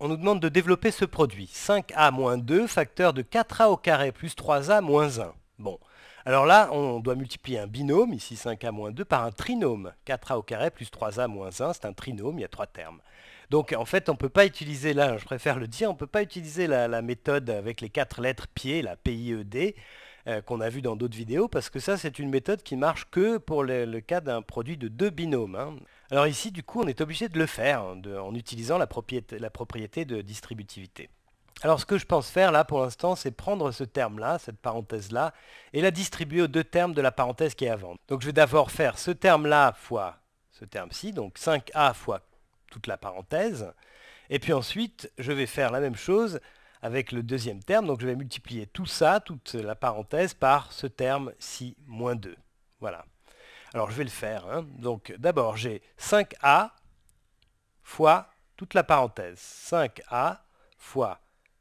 on nous demande de développer ce produit. 5a-2, moins facteur de 4a au carré plus 3a-1. moins Bon, alors là, on doit multiplier un binôme, ici 5a-2, moins par un trinôme. 4a au carré plus 3a-1, moins c'est un trinôme, il y a trois termes. Donc en fait, on ne peut pas utiliser, là je préfère le dire, on ne peut pas utiliser la, méthode avec les quatre lettres pieds, la PIED, euh, qu'on a vu dans d'autres vidéos, parce que ça c'est une méthode qui marche que pour le, cas d'un produit de deux binômes. Hein. Alors ici, du coup, on est obligé de le faire hein, en utilisant la propriété, la propriété de distributivité. Alors ce que je pense faire là pour l'instant, c'est prendre ce terme-là, cette parenthèse-là, et la distribuer aux deux termes de la parenthèse qui est avant. Donc je vais d'abord faire ce terme-là fois ce terme-ci, donc 5a fois toute la parenthèse, et puis ensuite je vais faire la même chose avec le deuxième terme, donc je vais multiplier tout ça, toute la parenthèse, par ce terme-ci moins 2. Voilà. Alors je vais le faire. Hein. Donc d'abord j'ai 5a fois toute la parenthèse. 5a fois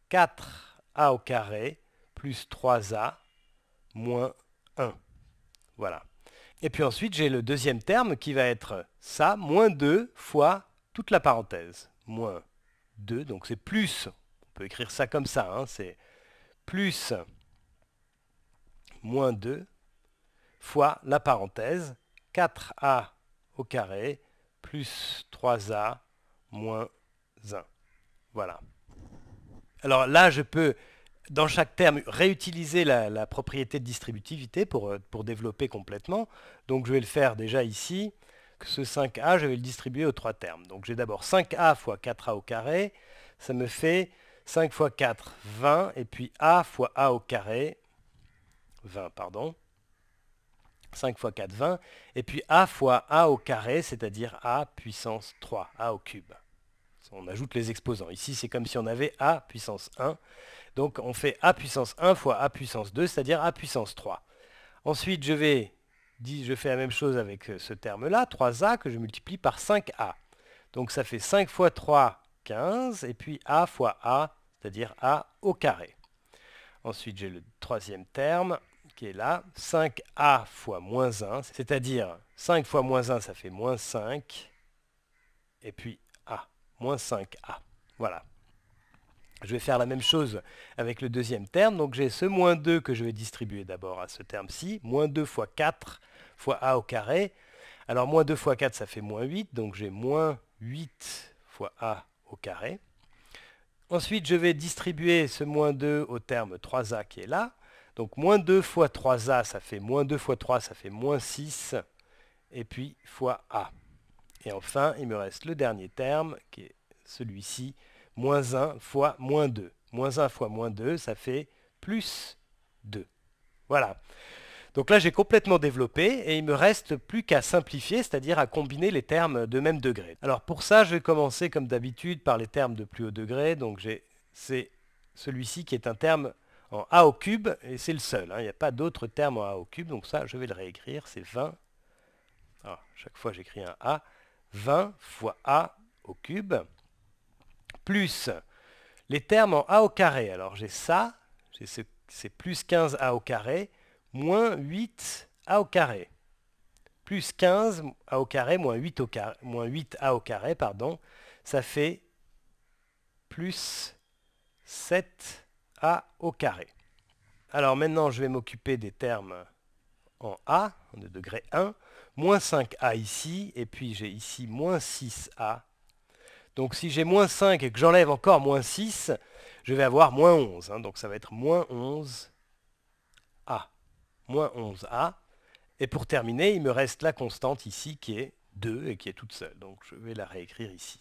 4a au carré plus 3a moins 1. Voilà. Et puis ensuite j'ai le deuxième terme qui va être ça moins 2 fois toute la parenthèse. Moins 2, donc c'est plus. On peut écrire ça comme ça. Hein. c'est plus moins 2 fois la parenthèse 4a au carré plus 3a moins 1. Voilà. Alors là, je peux, dans chaque terme, réutiliser la, propriété de distributivité pour, euh, pour, développer complètement. Donc je vais le faire déjà ici. que Ce 5a, je vais le distribuer aux trois termes. Donc j'ai d'abord 5a fois 4a au carré. Ça me fait 5 fois 4, 20. Et puis a fois a au carré, 20, pardon. 5 fois 4, 20. Et puis a fois a au carré, c'est-à-dire a puissance 3, a au cube. On ajoute les exposants. Ici, c'est comme si on avait a puissance 1. Donc on fait a puissance 1 fois a puissance 2, c'est-à-dire a puissance 3. Ensuite, je vais je fais la même chose avec euh, ce terme-là, 3a que je multiplie par 5a. Donc ça fait 5 fois 3, 15, et puis a fois a, c'est-à-dire a au carré. Ensuite, j'ai le troisième terme, qui est là, 5a fois moins 1, c'est-à-dire 5 fois moins 1, ça fait moins 5, et puis a, moins 5a. Voilà. Je vais faire la même chose avec le deuxième terme, donc j'ai ce moins 2 que je vais distribuer d'abord à ce terme-ci, moins 2 fois 4 fois a au carré. Alors moins 2 fois 4, ça fait moins 8, donc j'ai moins 8 fois a au carré. Ensuite, je vais distribuer ce moins 2 au terme 3a qui est là. Donc moins 2 fois 3A, ça fait moins 2 fois 3, ça fait moins 6. Et puis fois A. Et enfin, il me reste le dernier terme, qui est celui-ci, moins 1 fois moins 2. Moins 1 fois moins 2, ça fait plus 2. Voilà. Donc là, j'ai complètement développé et il me reste plus qu'à simplifier, c'est-à-dire à combiner les termes de même degré. Alors pour ça, je vais commencer comme d'habitude par les termes de plus haut degré. Donc c'est celui-ci qui est un terme en A au cube, et c'est le seul, hein, il n'y a pas d'autres termes en A au cube, donc ça je vais le réécrire, c'est 20, alors, ah, chaque fois j'écris un A, 20 fois A au cube, plus les termes en A au carré, alors j'ai ça, c'est plus 15 A au carré, moins 8 A au carré, plus 15 A au carré, moins 8, au 8 A au carré, pardon, ça fait plus 7 a au carré. Alors maintenant, je vais m'occuper des termes en a, de degré 1, moins 5a ici, et puis j'ai ici moins 6a. Donc si j'ai moins 5 et que j'enlève encore moins 6, je vais avoir moins 11. Hein. donc ça va être 11 Moins 11a. Et pour terminer, il me reste la constante ici qui est 2 et qui est toute seule. Donc je vais la réécrire ici.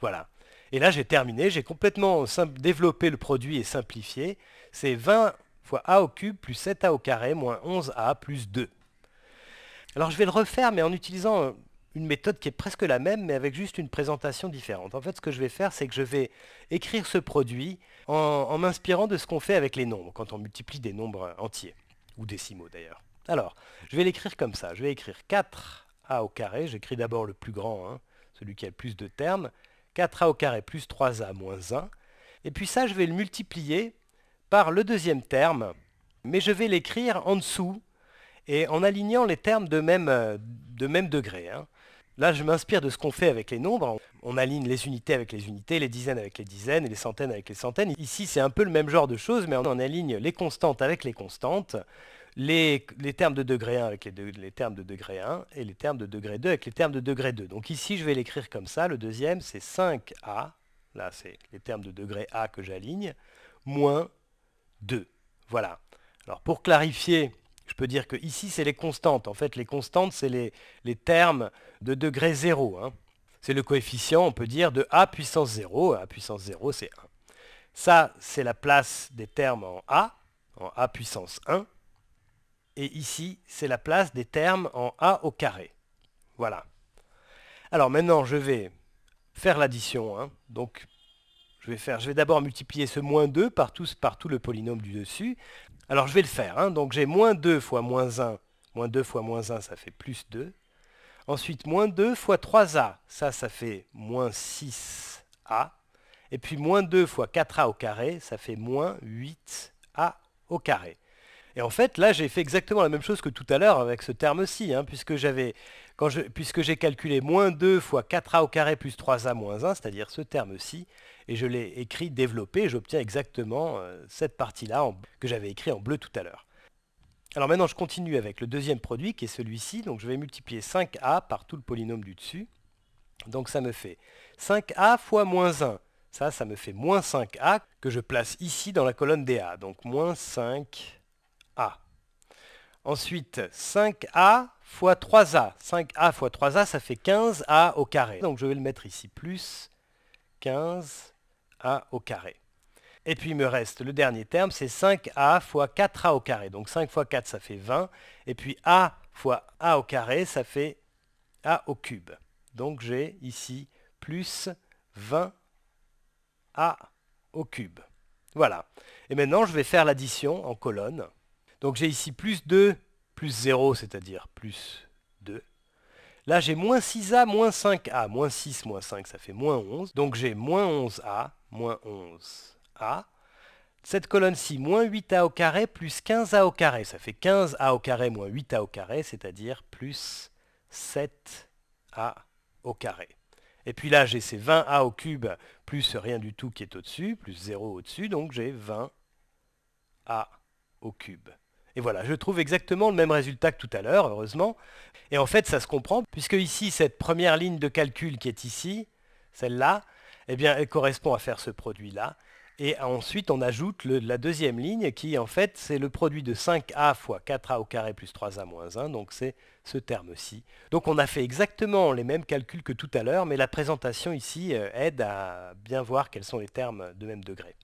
Voilà. Et là, j'ai terminé, j'ai complètement développé le produit et simplifié. C'est 20 fois a au cube plus 7a au carré moins 11a plus 2. Alors je vais le refaire, mais en utilisant euh, une méthode qui est presque la même, mais avec juste une présentation différente. En fait, ce que je vais faire, c'est que je vais écrire ce produit en, m'inspirant de ce qu'on fait avec les nombres, quand on multiplie des nombres euh, entiers, ou décimaux d'ailleurs. Alors, je vais l'écrire comme ça. Je vais écrire 4a au carré, j'écris d'abord le plus grand, hein, celui qui a le plus de termes, 4a au carré plus 3a moins 1. Et puis ça, je vais le multiplier par le deuxième terme, mais je vais l'écrire en dessous et en alignant les termes de même, euh, de même degré. Hein. Là, je m'inspire de ce qu'on fait avec les nombres. On aligne les unités avec les unités, les dizaines avec les dizaines et les centaines avec les centaines. Ici, c'est un peu le même genre de choses, mais on en aligne les constantes avec les constantes les, termes de degré 1 avec les, les, termes de degré 1 et les termes de degré 2 avec les termes de degré 2. Donc ici, je vais l'écrire comme ça. Le deuxième, c'est 5A, là c'est les termes de degré A que j'aligne, moins 2. Voilà. Alors pour clarifier, je peux dire que ici, c'est les constantes. En fait, les constantes, c'est les, termes de degré 0. Hein. C'est le coefficient, on peut dire, de A puissance 0. A puissance 0, c'est 1. Ça, c'est la place des termes en A, en A puissance 1 et ici, c'est la place des termes en A au carré. Voilà. Alors maintenant, je vais faire l'addition. Hein. Donc, je vais, vais d'abord multiplier ce moins 2 par tout, le polynôme du dessus. Alors, je vais le faire. Hein. Donc, j'ai moins 2 fois moins 1. Moins 2 fois moins 1, ça fait plus 2. Ensuite, moins 2 fois 3a. Ça, ça fait moins 6a. Et puis, moins 2 fois 4a au carré, ça fait moins 8a au carré. Et en fait, là, j'ai fait exactement la même chose que tout à l'heure avec ce terme-ci, hein, puisque puisque j'ai calculé moins 2 fois 4a au carré plus 3a moins 1, c'est-à-dire ce terme-ci, et je l'ai écrit développé, j'obtiens exactement euh, cette partie-là que j'avais écrit en bleu tout à l'heure. Alors maintenant, je continue avec le deuxième produit, qui est celui-ci. Donc je vais multiplier 5a par tout le polynôme du dessus. Donc ça me fait 5a fois moins 1. Ça, ça me fait moins 5a que je place ici dans la colonne des a. Donc moins 5 Ensuite, 5A fois 3A. 5A fois 3A, ça fait 15A au carré. Donc je vais le mettre ici, plus 15A au carré. Et puis il me reste le dernier terme, c'est 5A fois 4A au carré. Donc 5 fois 4, ça fait 20. Et puis A fois A au carré, ça fait A au cube. Donc j'ai ici plus 20A au cube. Voilà. Et maintenant, je vais faire l'addition en colonne. Donc j'ai ici plus 2, plus 0, c'est-à-dire plus 2. Là, j'ai moins 6A, moins 5A, moins 6, moins 5, ça fait moins 11. Donc j'ai moins 11A, moins 11A. Cette colonne-ci, moins 8A au carré, plus 15A au carré. Ça fait 15A au carré, moins 8A au carré, c'est-à-dire plus 7A au carré. Et puis là, j'ai ces 20A au cube, plus rien du tout qui est au-dessus, plus 0 au-dessus, donc j'ai 20A au cube. Et voilà, je trouve exactement le même résultat que tout à l'heure, heureusement. Et en fait, ça se comprend, puisque ici, cette première ligne de calcul qui est ici, celle-là, eh bien, elle correspond à faire ce produit-là. Et ensuite, on ajoute la deuxième ligne qui, en fait, c'est le produit de 5a fois 4a au carré plus 3a moins 1, donc c'est ce terme-ci. Donc on a fait exactement les mêmes calculs que tout à l'heure, mais la présentation ici euh, aide à bien voir quels sont les termes de même degré.